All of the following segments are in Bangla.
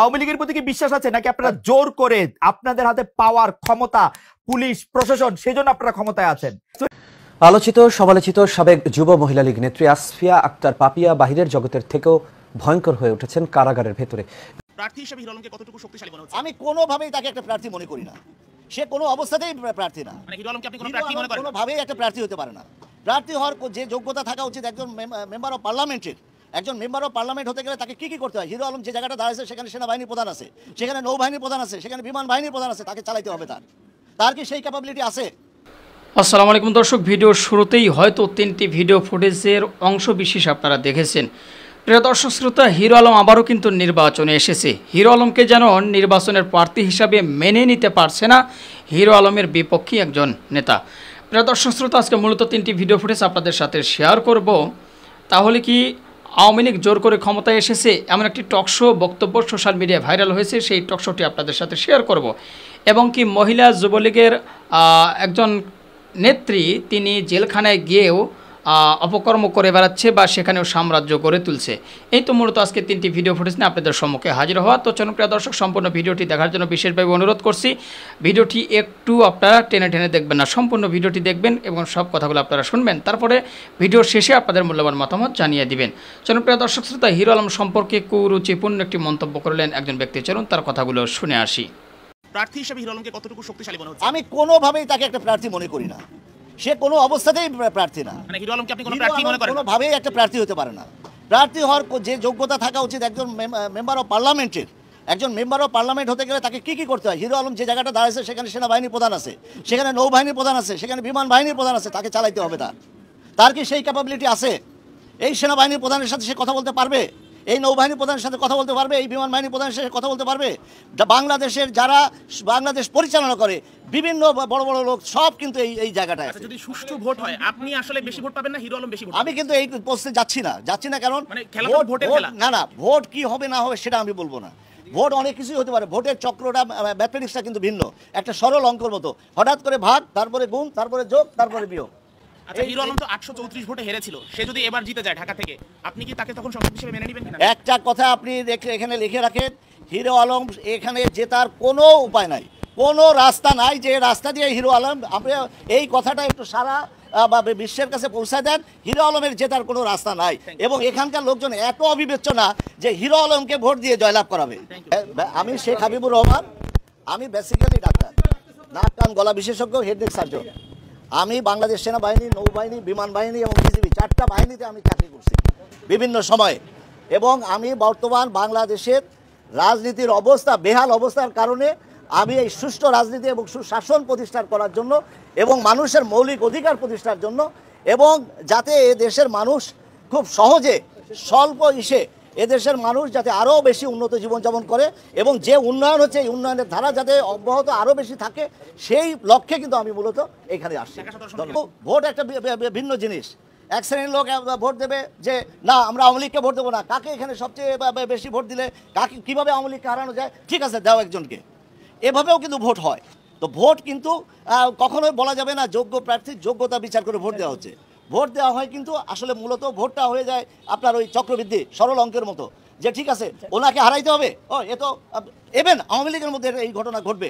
আওয়ামী লীগের প্রতি কি বিশ্বাস আছে নাকি আপনারা জোর করে আপনাদের হাতে পাওয়ার ক্ষমতা পুলিশ প্রশাসন সেজন্য আপনারা ক্ষমতায় আছেন আলোচিত সমালোচিত সাবেক যুব মহিলা লীগ নেত্রী আসফিয়া আক্তার পাপিয়া বাহিরের জগতের থেকেও ভয়ঙ্কর হয়ে উঠেছেন কারাগারের ভেতরে প্রার্থী হিসেবে হিরালনকে কতটুকু শক্তিশালী মনে হচ্ছে আমি কোনোভাবেই তাকে একটা প্রার্থী মনে করি না সে কোনো অবস্থাতেই প্রার্থী না মানে হিরালনকে আপনি কোনো প্রার্থী মনে করেন কোনোভাবেই একটা প্রার্থী হতে পারে না প্রার্থী হওয়ার যে যোগ্যতা থাকা উচিত একজন মেম্বার অফ পার্লামেন্টের একজন মেম্বার অফ পার্লামেন্ট হতে গেলে তাকে কী কী করতে হয় হিরো আলম যে জায়গাটা দাঁড়াইছে সেখানে সেনাবাহিনী প্রধান আছে সেখানে নৌবাহিনী প্রধান আছে সেখানে বিমান বাহিনী প্রধান আছে তাকে চালাইতে হবে তার তার কি সেই ক্যাপাবিলিটি আছে আসসালামু আলাইকুম দর্শক ভিডিও শুরুতেই হয়তো তিনটি ভিডিও ফুটেজের অংশ বিশেষ আপনারা দেখেছেন প্রিয় দর্শক শ্রোতা হিরো আলম আবারও কিন্তু নির্বাচনে এসেছে হিরো আলমকে যেন নির্বাচনের প্রার্থী হিসাবে মেনে নিতে পারছে না হিরো আলমের বিপক্ষে একজন নেতা প্রিয় দর্শক শ্রোতা আজকে মূলত তিনটি ভিডিও ফুটেজ আপনাদের সাথে শেয়ার করব তাহলে কি আওয়ামী লীগ জোর করে ক্ষমতায় এসেছে এমন একটি টকশো বক্তব্য সোশ্যাল মিডিয়ায় ভাইরাল হয়েছে সেই টকশোটি আপনাদের সাথে শেয়ার করব এবং কি মহিলা যুবলীগের একজন নেত্রী তিনি জেলখানায় গিয়েও অপকর্ম করে বেড়াচ্ছে বা সেখানেও সাম্রাজ্য গড়ে তুলছে এই তো মূলত আজকে তিনটি ভিডিও ফুটেজ নিয়ে আপনাদের সম্মুখে হাজির হওয়া তো চনপ্রিয় দর্শক সম্পূর্ণ ভিডিওটি দেখার জন্য বিশেষভাবে অনুরোধ করছি ভিডিওটি একটু আপনারা টেনে টেনে দেখবেন না সম্পূর্ণ ভিডিওটি দেখবেন এবং সব কথাগুলো আপনারা শুনবেন তারপরে ভিডিওর শেষে আপনাদের মূল্যবান মতামত জানিয়ে দিবেন জনপ্রিয় দর্শক শ্রোতা হিরো আলম সম্পর্কে কুরুচিপূর্ণ একটি মন্তব্য করলেন একজন ব্যক্তি চলুন তার কথাগুলো শুনে আসি প্রার্থী হিসেবে হিরো আলমকে কতটুকু শক্তিশালী মনে হচ্ছে আমি কোনোভাবেই তাকে একটা প্রার্থী মনে করি না সে কোনো অবস্থাতেই প্রার্থী মানে না কোনোভাবেই একটা প্রার্থী হতে পারে না প্রার্থী হওয়ার যে যোগ্যতা থাকা উচিত একজন মেম্বার অফ পার্লামেন্টের একজন মেম্বার অফ পার্লামেন্ট হতে গেলে তাকে কী কী করতে হয় হিরো আলম যে জায়গাটা দাঁড়িয়েছে সেখানে সেনাবাহিনী প্রধান আছে সেখানে নৌবাহিনীর প্রধান আছে সেখানে বিমান বাহিনীর প্রধান আছে তাকে চালাইতে হবে তার তার কি সেই ক্যাপাবিলিটি আছে এই সেনাবাহিনীর প্রধানের সাথে সে কথা বলতে পারবে এই নৌবাহিনী প্রধানের সাথে কথা বলতে পারবে এই বিমান বাহিনী প্রধানের সাথে কথা বলতে পারবে বাংলাদেশের যারা বাংলাদেশ পরিচালনা করে বিভিন্ন বড় বড় লোক সব কিন্তু এই এই জায়গাটায় আচ্ছা, যদি সুষ্ঠু ভোট হয় আপনি আসলে বেশি ভোট পাবেন না হিরো আলম বেশি ভোট আমি কিন্তু এই পোস্টে যাচ্ছি না যাচ্ছি না কারণ মানে না না ভোট কি হবে না হবে সেটা আমি বলবো না ভোট অনেক কিছুই হতে পারে ভোটের চক্রটা ম্যাথমেটিক্সটা কিন্তু ভিন্ন একটা সরল অঙ্কর মতো হঠাৎ করে ভাগ তারপরে গুম তারপরে যোগ তারপরে বিয়োগ আচ্ছা হিরো আলম তো আটশো ভোটে হেরেছিল সে যদি এবার জিতে যায় ঢাকা থেকে আপনি কি তাকে তখন সংসদ হিসেবে মেনে নেবেন একটা কথা আপনি এখানে লিখে রাখেন হিরো আলম এখানে জেতার কোনো উপায় নাই কোনো রাস্তা নাই যে রাস্তা দিয়ে হিরো আলম আপনি এই কথাটা একটু সারা বা বিশ্বের কাছে পৌঁছায় দেন হিরো আলমের জেতার কোনো রাস্তা নাই এবং এখানকার লোকজন এত অবিবেচনা যে হিরো আলমকে ভোট দিয়ে জয়লাভ করাবে আমি শেখ হাবিবুর রহমান আমি বেসিক্যালি ডাক্তার নাক কান গলা বিশেষজ্ঞ হেড সার্জন আমি বাংলাদেশ সেনাবাহিনী নৌবাহিনী বিমান বাহিনী এবং বিজিবি চারটা বাহিনীতে আমি চাকরি করছি বিভিন্ন সময়ে এবং আমি বর্তমান বাংলাদেশের রাজনীতির অবস্থা বেহাল অবস্থার কারণে আমি এই সুষ্ঠু রাজনীতি এবং সুশাসন প্রতিষ্ঠা করার জন্য এবং মানুষের মৌলিক অধিকার প্রতিষ্ঠার জন্য এবং যাতে এ দেশের মানুষ খুব সহজে স্বল্প ইসে এদেশের মানুষ যাতে আরও বেশি উন্নত জীবনযাপন করে এবং যে উন্নয়ন হচ্ছে এই উন্নয়নের ধারা যাতে অব্যাহত আরও বেশি থাকে সেই লক্ষ্যে কিন্তু আমি মূলত এখানে আসছি ভোট একটা ভিন্ন জিনিস এক শ্রেণীর লোক ভোট দেবে যে না আমরা আওয়ামী লীগকে ভোট দেবো না কাকে এখানে সবচেয়ে বেশি ভোট দিলে কাকে কীভাবে আওয়ামী লীগকে হারানো যায় ঠিক আছে দেওয়া একজনকে এভাবেও কিন্তু ভোট হয় তো ভোট কিন্তু কখনোই বলা যাবে না যোগ্য প্রার্থীর যোগ্যতা বিচার করে ভোট দেওয়া হচ্ছে ভোট দেওয়া হয় কিন্তু আসলে মূলত ভোটটা হয়ে যায় আপনার ওই চক্রবৃদ্ধি সরল অঙ্কের মতো যে ঠিক আছে আচ্ছা। ওনাকে হারাইতে হবে ও এ তো এভেন আওয়ামী লীগের মধ্যে এই ঘটনা ঘটবে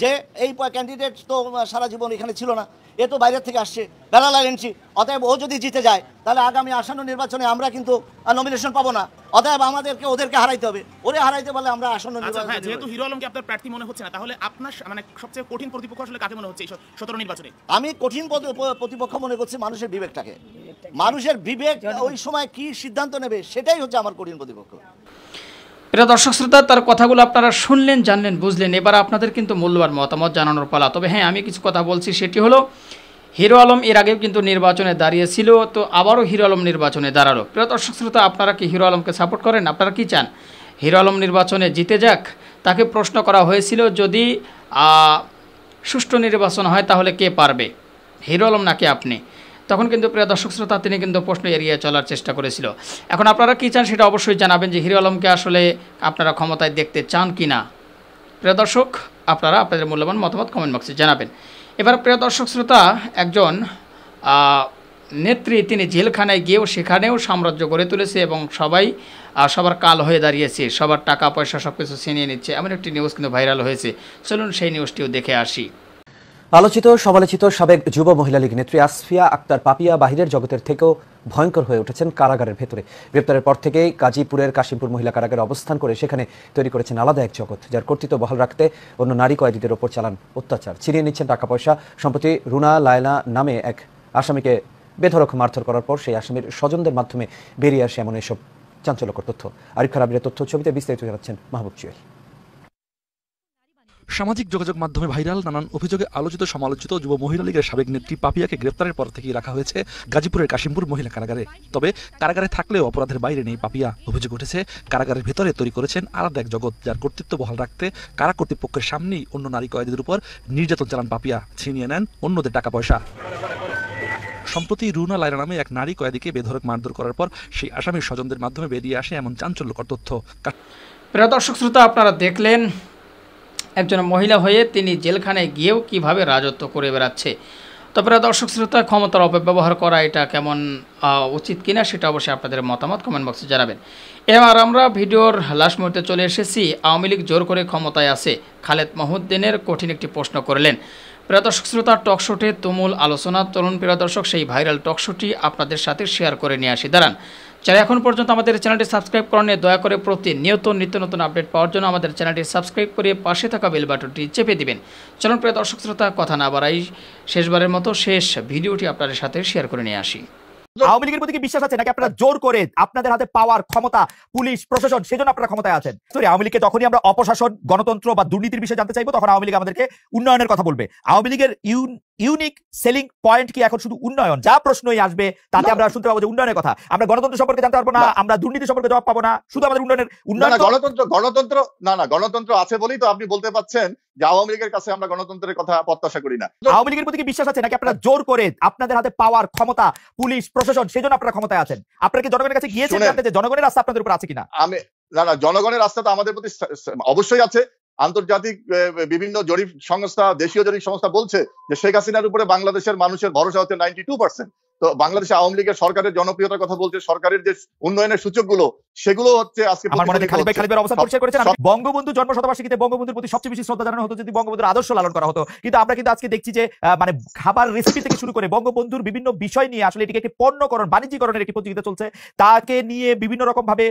যে এই ক্যান্ডিডেট তো সারা জীবন এখানে ছিল না এ তো বাইরের থেকে আসছে প্যারালার এনছি অতএব ও যদি জিতে যায় তাহলে আগামী আসন্ন নির্বাচনে আমরা কিন্তু নমিনেশন পাবো না অতএব আমাদেরকে ওদেরকে হারাইতে হবে ওরে হারাইতে পারলে আমরা আসন্ন আচ্ছা, যেহেতু হিরো আলমকে আপনার প্রার্থী মনে হচ্ছে না তাহলে আপনার মানে সবচেয়ে কঠিন প্রতিপক্ষ আসলে কাকে মনে হচ্ছে সতেরো নির্বাচনে আমি কঠিন প্রতিপক্ষ মনে করছি মানুষের বিবেকটাকে মানুষের বিবেক ওই সময় কি সিদ্ধান্ত নেবে সেটাই হচ্ছে আমার কঠিন প্রতিপক্ষ প্রিয় দর্শক শ্রোতা তার কথাগুলো আপনারা শুনলেন জানলেন বুঝলেন এবার আপনাদের কিন্তু মূল্যবান মতামত জানানোর পালা তবে হ্যাঁ আমি কিছু কথা বলছি সেটি হলো হিরো আলম এর আগেও কিন্তু নির্বাচনে দাঁড়িয়েছিল তো আবারও হিরো আলম নির্বাচনে দাঁড়ালো প্রিয় দর্শক শ্রোতা আপনারা কি হিরো আলমকে সাপোর্ট করেন আপনারা কি চান হিরো আলম নির্বাচনে জিতে যাক তাকে প্রশ্ন করা হয়েছিল যদি সুষ্ঠু নির্বাচন হয় তাহলে কে পারবে হিরো আলম নাকি আপনি তখন কিন্তু প্রিয় দর্শক শ্রোতা তিনি কিন্তু প্রশ্ন এড়িয়ে চলার চেষ্টা করেছিল এখন আপনারা কী চান সেটা অবশ্যই জানাবেন যে হিরো আলমকে আসলে আপনারা ক্ষমতায় দেখতে চান কি না প্রিয় দর্শক আপনারা আপনাদের মূল্যবান মতামত কমেন্ট বক্সে জানাবেন এবার প্রিয় দর্শক শ্রোতা একজন নেত্রী তিনি জেলখানায় গিয়েও সেখানেও সাম্রাজ্য গড়ে তুলেছে এবং সবাই সবার কাল হয়ে দাঁড়িয়েছে সবার টাকা পয়সা সব কিছু ছিনিয়ে নিচ্ছে এমন একটি নিউজ কিন্তু ভাইরাল হয়েছে চলুন সেই নিউজটিও দেখে আসি আলোচিত সমালোচিত সাবেক যুব মহিলা লীগ নেত্রী আসফিয়া আক্তার পাপিয়া বাহিরের জগতের থেকেও ভয়ঙ্কর হয়ে উঠেছেন কারাগারের ভেতরে গ্রেপ্তারের পর থেকেই কাজীপুরের কাশিমপুর মহিলা কারাগারে অবস্থান করে সেখানে তৈরি করেছেন আলাদা এক জগৎ যার কর্তৃত্ব বহাল রাখতে অন্য নারী কয়েদিদের ওপর চালান অত্যাচার ছিনিয়ে নিচ্ছেন টাকা পয়সা সম্প্রতি রুনা লায়লা নামে এক আসামিকে বেধরক মারধর করার পর সেই আসামির স্বজনদের মাধ্যমে বেরিয়ে আসে এমন এসব চাঞ্চল্যকর তথ্য আরিফ খারাবিরের তথ্য ছবিতে বিস্তারিত জানাচ্ছেন মাহবুব চুয়েল সামাজিক যোগাযোগ মাধ্যমে ভাইরাল নানান অভিযোগে আলোচিত সমালোচিত যুব মহিলা লীগের সাবেক নেত্রী পাপিয়াকে গ্রেপ্তারের পর থেকেই রাখা হয়েছে গাজীপুরের কাশিমপুর মহিলা কারাগারে তবে কারাগারে থাকলেও অপরাধের বাইরে নেই পাপিয়া অভিযোগ উঠেছে কারাগারের ভেতরে তৈরি করেছেন আলাদা এক জগৎ যার কর্তৃত্ব বহাল রাখতে কারা কর্তৃপক্ষের সামনেই অন্য নারী কয়েদিদের উপর নির্যাতন চালান পাপিয়া ছিনিয়ে নেন অন্যদের টাকা পয়সা সম্প্রতি রুনা লাইরা নামে এক নারী কয়েদিকে বেধরক মারধর করার পর সেই আসামির স্বজনদের মাধ্যমে বেরিয়ে আসে এমন চাঞ্চল্যকর তথ্য প্রিয় দর্শক শ্রোতা আপনারা দেখলেন একজন মহিলা হয়ে তিনি জেলখানায় গিয়েও কিভাবে রাজত্ব করে বেড়াচ্ছে তারপরে দর্শক শ্রোতা ক্ষমতার অপব্যবহার করা এটা কেমন উচিত কিনা সেটা অবশ্যই আপনাদের মতামত কমেন্ট বক্সে জানাবেন এবার আমরা ভিডিওর লাস্ট মুহূর্তে চলে এসেছি আওয়ামী লীগ জোর করে ক্ষমতায় আছে খালেদ মাহুদ্দিনের কঠিন একটি প্রশ্ন করলেন দর্শক শ্রোতা টকশোটে তুমুল আলোচনা তরুণ প্রিয়দর্শক সেই ভাইরাল টকশোটি আপনাদের সাথে শেয়ার করে নিয়ে আসি দাঁড়ান যারা এখন পর্যন্ত আমাদের চ্যানেলটি সাবস্ক্রাইব করেন দয়া করে প্রতিনিয়ত নিত্য নতুন আপডেট পাওয়ার জন্য আমাদের চ্যানেলটি সাবস্ক্রাইব করে পাশে থাকা বেল বাটনটি চেপে দিবেন চলুন প্রিয় দর্শক শ্রোতা কথা না বাড়াই শেষবারের মতো শেষ ভিডিওটি আপনাদের সাথে শেয়ার করে নিয়ে আসি আওয়ামী লীগের প্রতি বিশ্বাস আছে নাকি আপনারা জোর করে আপনাদের হাতে পাওয়ার ক্ষমতা পুলিশ প্রশাসন সেজন্য আপনারা ক্ষমতায় আছেন সরি আওয়ামী লীগকে যখনই আমরা অপশাসন গণতন্ত্র বা দুর্নীতির বিষয়ে জানতে চাইবো তখন আওয়ামী লীগ আমাদেরকে উন্নয়নের কথা বলবে আওয়ামী লীগের ইউন ইউনিক সেলিং পয়েন্ট কি এখন শুধু উন্নয়ন যা প্রশ্নই আসবে তাতে আমরা শুনতে পাবো যে উন্নয়নের কথা আমরা গণতন্ত্র সম্পর্কে জানতে পারবো না আমরা দুর্নীতি সম্পর্কে জবাব পাবো না শুধু আমাদের উন্নয়নের উন্নয়ন গণতন্ত্র গণতন্ত্র না না গণতন্ত্র আছে বলেই তো আপনি বলতে পাচ্ছেন আমাদের প্রতি অবশ্যই আছে আন্তর্জাতিক বিভিন্ন জরিপ সংস্থা দেশীয় জরিপ সংস্থা বলছে যে শেখ হাসিনার উপরে বাংলাদেশের মানুষের ভরসা হচ্ছে নাইনটি টু পার্সেন্ট তো বাংলাদেশে আওয়ামী লীগের সরকারের জনপ্রিয়তার কথা বলছে সরকারের যে উন্নয়নের সূচকগুলো সেগুলো হচ্ছে আজকে আমার মনে খালি ভাই খালি ভাই অবস্থান পরিষ্কার করেছেন বঙ্গবন্ধু জন্ম শতবার্ষিকীতে বঙ্গবন্ধুর প্রতি সবচেয়ে বেশি শ্রদ্ধা জানানো হতো যদি বঙ্গবন্ধুর আদর্শ লালন করা হতো কিন্তু আমরা কিন্তু আজকে দেখছি যে মানে খাবার রেসিপি থেকে শুরু করে বঙ্গবন্ধুর বিভিন্ন বিষয় নিয়ে আসলে এটিকে একটি পণ্যকরণ বাণিজ্যকরণের একটি প্রতিযোগিতা চলছে তাকে নিয়ে বিভিন্ন রকম ভাবে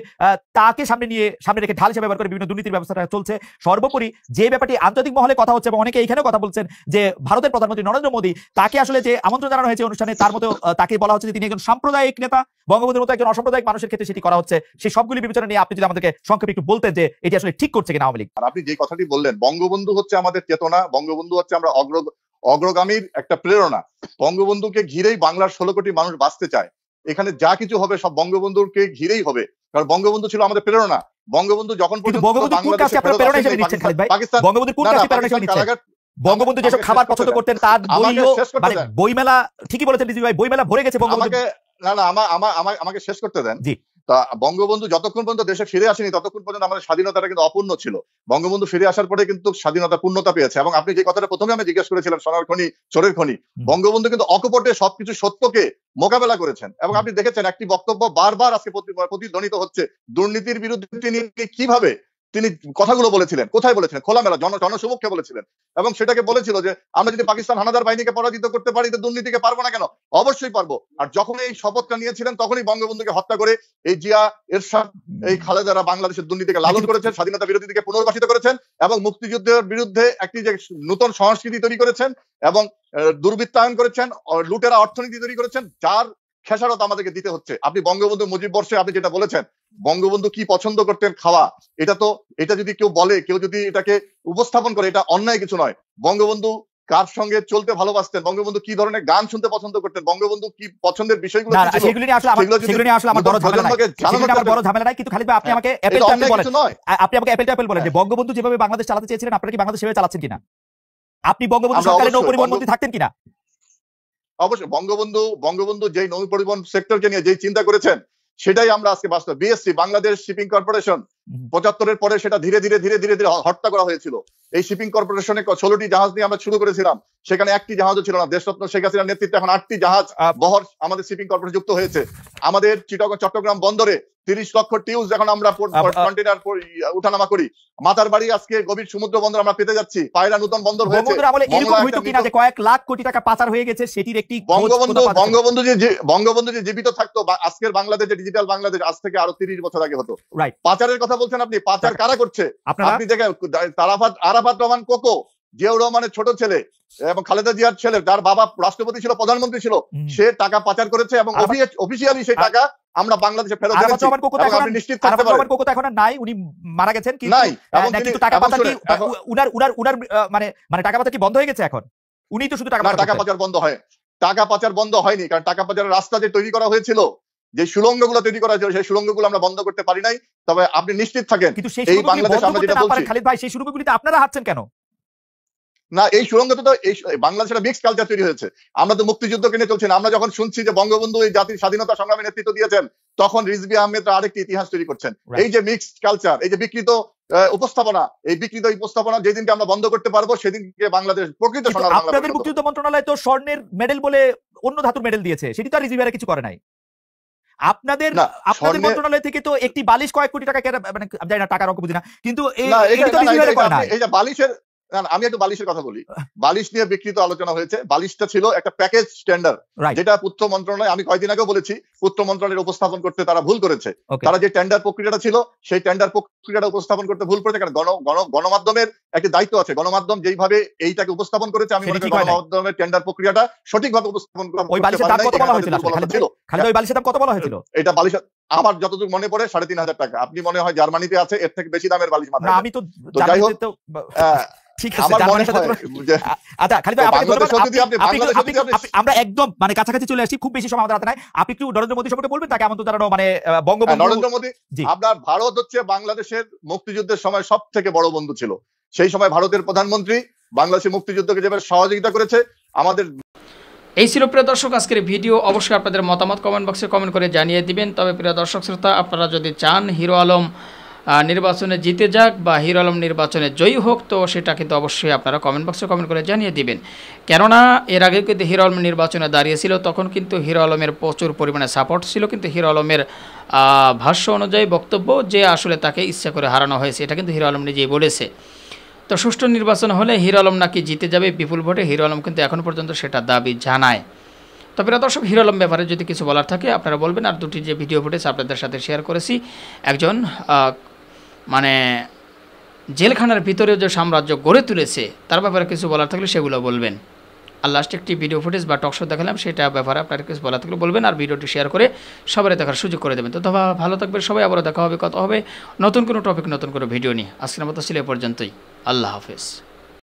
তাকে সামনে নিয়ে সামনে রেখে ঢাল হিসেবে ব্যবহার করে বিভিন্ন দুর্নীতির ব্যবস্থাটা চলছে সর্বোপরি যে ব্যাপারটি আন্তর্জাতিক মহলে কথা হচ্ছে এবং অনেকে এখানেও কথা বলছেন যে ভারতের প্রধানমন্ত্রী নরেন্দ্র মোদী তাকে আসলে যে আমন্ত্রণ জানানো হয়েছে অনুষ্ঠানে তার মতো তাকে বলা হচ্ছে যে তিনি একজন সাম্প্রদায়িক নেতা বঙ্গবন্ধুর মতো একজন অসাম্প্রদায়িক মানুষের ক্ষেত্রে সেটি করা হচ্ছে সে সবগুলি বিবেচনা নিয়ে আপনি যদি আমাদেরকে সংক্ষেপে একটু বলতেন যে এটি আসলে ঠিক করছে কিনা আওয়ামী লীগ আপনি যে কথাটি বললেন বঙ্গবন্ধু হচ্ছে আমাদের চেতনা বঙ্গবন্ধু হচ্ছে আমরা অগ্র অগ্রগামীর একটা প্রেরণা বঙ্গবন্ধুকে ঘিরেই বাংলার ষোলো কোটি মানুষ বাঁচতে চায় এখানে যা কিছু হবে সব বঙ্গবন্ধুকে ঘিরেই হবে কারণ বঙ্গবন্ধু ছিল আমাদের প্রেরণা বঙ্গবন্ধু যখন বঙ্গবন্ধু যেসব খাবার পছন্দ করতেন তার মানে বইমেলা ঠিকই বলেছেন বইমেলা ভরে গেছে বঙ্গবন্ধু না না আমার আমাকে শেষ করতে দেন জি তা বঙ্গবন্ধু যতক্ষণ পর্যন্ত দেশে ফিরে আসেনি ততক্ষণ পর্যন্ত আমাদের স্বাধীনতাটা কিন্তু অপূর্ণ ছিল বঙ্গবন্ধু ফিরে আসার পরে কিন্তু স্বাধীনতা পূর্ণতা পেয়েছে এবং আপনি যে কথাটা প্রথমে আমি জিজ্ঞেস করেছিলাম সোনার খনি চোরের খনি বঙ্গবন্ধু কিন্তু অকপটে সবকিছু সত্যকে মোকাবেলা করেছেন এবং আপনি দেখেছেন একটি বক্তব্য বারবার আজকে প্রতিধ্বনিত হচ্ছে দুর্নীতির বিরুদ্ধে তিনি কিভাবে তিনি কথাগুলো বলেছিলেন কোথায় বলেছিলেন খোলামেলা জন জনসমক্ষে বলেছিলেন এবং সেটাকে বলেছিল যে আমরা যদি পাকিস্তান হানাদার বাহিনীকে পরাজিত করতে পারি তো দুর্নীতিকে পারবো না কেন অবশ্যই পারবো আর যখন এই শপথটা নিয়েছিলেন তখনই বঙ্গবন্ধুকে হত্যা করে এই জিয়া এরশাদ এই খালেদারা বাংলাদেশের দুর্নীতিকে লালন করেছেন স্বাধীনতা দিকে পুনর্বাসিত করেছেন এবং মুক্তিযুদ্ধের বিরুদ্ধে একটি যে নতুন সংস্কৃতি তৈরি করেছেন এবং দুর্বৃত্তায়ন করেছেন লুটেরা অর্থনীতি তৈরি করেছেন যার খেসারত আমাদেরকে দিতে হচ্ছে আপনি বঙ্গবন্ধু মুজিব বর্ষে আপনি যেটা বলেছেন বঙ্গবন্ধু কি পছন্দ করতেন খাওয়া এটা তো এটা যদি কেউ বলে কেউ যদি এটাকে উপস্থাপন করে এটা অন্যায় কিছু নয় বঙ্গবন্ধু কার সঙ্গে চলতে ভালোবাসতেন বঙ্গবন্ধু কি ধরনের গান শুনতে পছন্দ করতেন বঙ্গবন্ধু কি পছন্দের বিষয়গুলো বঙ্গবন্ধু যেভাবে বাংলাদেশ চালাতে চেয়েছিলেন আপনারা কি বাংলাদেশ চালাচ্ছেন কিনা আপনি বঙ্গবন্ধু সরকারে থাকতেন কিনা অবশ্যই বঙ্গবন্ধু বঙ্গবন্ধু যে নৌ পরিবহন সেক্টরকে নিয়ে যে চিন্তা করেছেন সেটাই আমরা আজকে বাস্তব বিএসসি বাংলাদেশ শিপিং কর্পোরেশন পঁচাত্তরের পরে সেটা ধীরে ধীরে ধীরে ধীরে ধীরে হত্যা করা হয়েছিল এই শিপিং কর্পোরেশনে ষোলোটি জাহাজ নিয়ে আমরা শুরু করেছিলাম সেখানে একটি জাহাজও ছিল না দেশরত্ন শেখ হাসিনার নেতৃত্বে এখন আটটি জাহাজ বহর আমাদের শিপিং কর্পোরেশন যুক্ত হয়েছে আমাদের চিটাগং চট্টগ্রাম বন্দরে তিরিশ লক্ষ টিউজ এখন আমরা কন্টেনার উঠানামা করি মাতার বাড়ি আজকে গভীর সমুদ্র বন্দর আমরা পেতে যাচ্ছি পায়রা নতুন বন্দর হয়েছে কয়েক লাখ কোটি টাকা পাচার হয়ে গেছে সেটির একটি বঙ্গবন্ধু বঙ্গবন্ধু যে বঙ্গবন্ধু যে জীবিত থাকতো আজকের বাংলাদেশ যে ডিজিটাল বাংলাদেশ আজ থেকে আরো তিরিশ বছর আগে হতো পাচারের কথা বলছেন আপনি পাচার কারা করছে আপনি দেখেন তারাফাত আরাফাত রহমান কোকো জিয়াউর রহমানের ছোট ছেলে এবং খালেদা জিয়ার ছেলে যার বাবা রাষ্ট্রপতি ছিল প্রধানমন্ত্রী ছিল সে টাকা পাচার করেছে এবং অফিসিয়ালি সেই টাকা আমরা বাংলাদেশে ফেরত নিশ্চিত থাকতে এখন নাই উনি মারা গেছেন কিন্তু নাই হ্যাঁ, এবং কিন্তু টাকা পাচার কি উনার উনার উনার মানে মানে টাকা পাচার কি বন্ধ হয়ে গেছে এখন উনি তো শুধু টাকা পাচার টাকা পাচার বন্ধ হয় টাকা পাচার বন্ধ হয়নি কারণ টাকা পাচারের রাস্তা যে তৈরি করা হয়েছিল যে সুলঙ্গগুলো তৈরি করা হয়েছিল সেই সুলঙ্গগুলো আমরা বন্ধ করতে পারি নাই তবে আপনি নিশ্চিত থাকেন কিন্তু সেই বাংলাদেশ আমরা যেটা বলছি খালিদ ভাই সেই আপনারা হাঁটছেন কেন না এই সুরঙ্গটা তো এই বাংলাদেশের মিক্স কালচার তৈরি হয়েছে আমরা তো মুক্তিযুদ্ধকে নিয়ে চলছি আমরা যখন শুনছি যে বঙ্গবন্ধু এই জাতির স্বাধীনতা সংগ্রামে নেতৃত্ব দিয়েছেন তখন রিজবি আহমেদ আরেকটি ইতিহাস তৈরি করছেন এই যে মিক্স কালচার এই যে বিকৃত উপস্থাপনা এই বিকৃত উপস্থাপনা যেদিনকে আমরা বন্ধ করতে পারবো সেদিনকে বাংলাদেশ প্রকৃত আপনাদের মুক্তিযুদ্ধ মন্ত্রণালয় তো স্বর্ণের মেডেল বলে অন্য ধাতুর মেডেল দিয়েছে সেটি তো রিজবি কিছু করে নাই আপনাদের আপনাদের মন্ত্রণালয় থেকে তো একটি বালিশ কয়েক কোটি টাকা মানে জানি না টাকার অঙ্ক বুঝি না কিন্তু এই বালিশের আমি একটু বালিশের কথা বলি বালিশ নিয়ে বিকৃত আলোচনা হয়েছে বালিশটা ছিল একটা প্যাকেজ টেন্ডার যেটা পূর্ত মন্ত্রণালয় আমি কয়েকদিন আগে বলেছি পূর্ত মন্ত্রণালয়ের উপস্থাপন করতে তারা ভুল করেছে তারা যে টেন্ডার প্রক্রিয়াটা ছিল সেই টেন্ডার প্রক্রিয়াটা উপস্থাপন করতে ভুল করেছে কারণ গণ গণমাধ্যমের একটি দায়িত্ব আছে গণমাধ্যম যেইভাবে এইটাকে উপস্থাপন করেছে আমি গণমাধ্যমের টেন্ডার প্রক্রিয়াটা সঠিকভাবে উপস্থাপন করা কত বলা হয়েছিল বলা হয়েছিল এটা বালিশ আমার যতদূর মনে পড়ে সাড়ে তিন হাজার টাকা আপনি মনে হয় জার্মানিতে আছে এর থেকে বেশি দামের বালিশ মাথায় আমি তো যাই হোক বাংলাদেশের মুক্তিযুদ্ধের সময় সব থেকে বড় বন্ধু ছিল সেই সময় ভারতের প্রধানমন্ত্রী বাংলাদেশের মুক্তিযুদ্ধকে যেভাবে সহযোগিতা করেছে আমাদের এই ছিল প্রিয় দর্শক আজকের ভিডিও অবশ্যই আপনাদের মতামত কমেন্ট বক্সে কমেন্ট করে জানিয়ে দিবেন তবে প্রিয় দর্শক শ্রোতা আপনারা যদি চান হিরো আলম নির্বাচনে জিতে যাক বা হির আলম নির্বাচনে জয়ী হোক তো সেটা কিন্তু অবশ্যই আপনারা কমেন্ট বক্সে কমেন্ট করে জানিয়ে দিবেন কেননা এর আগে কিন্তু হির আলম নির্বাচনে দাঁড়িয়েছিল তখন কিন্তু হির আলমের প্রচুর পরিমাণে সাপোর্ট ছিল কিন্তু হির আলমের ভাষ্য অনুযায়ী বক্তব্য যে আসলে তাকে ইচ্ছা করে হারানো হয়েছে এটা কিন্তু হির আলম নিজেই বলেছে তো সুষ্ঠু নির্বাচন হলে হির আলম নাকি জিতে যাবে বিপুল ভোটে হির আলম কিন্তু এখন পর্যন্ত সেটা দাবি জানায় তবে দর্শক হির আলম ব্যাপারে যদি কিছু বলার থাকে আপনারা বলবেন আর দুটি যে ভিডিও ফুটেজ আপনাদের সাথে শেয়ার করেছি একজন মানে জেলখানার ভিতরে যে সাম্রাজ্য গড়ে তুলেছে তার ব্যাপারে কিছু বলার থাকলে সেগুলো বলবেন আর লাস্টে একটি ভিডিও ফুটেজ বা টকশো দেখালাম সেটা ব্যাপারে আপনার কিছু বলার থাকলে বলবেন আর ভিডিওটি শেয়ার করে সবাই দেখার সুযোগ করে দেবেন তো ভালো থাকবে সবাই আবারও দেখা হবে কথা হবে নতুন কোনো টপিক নতুন কোনো ভিডিও নিয়ে আজকের মতো ছিল এ পর্যন্তই আল্লাহ হাফেজ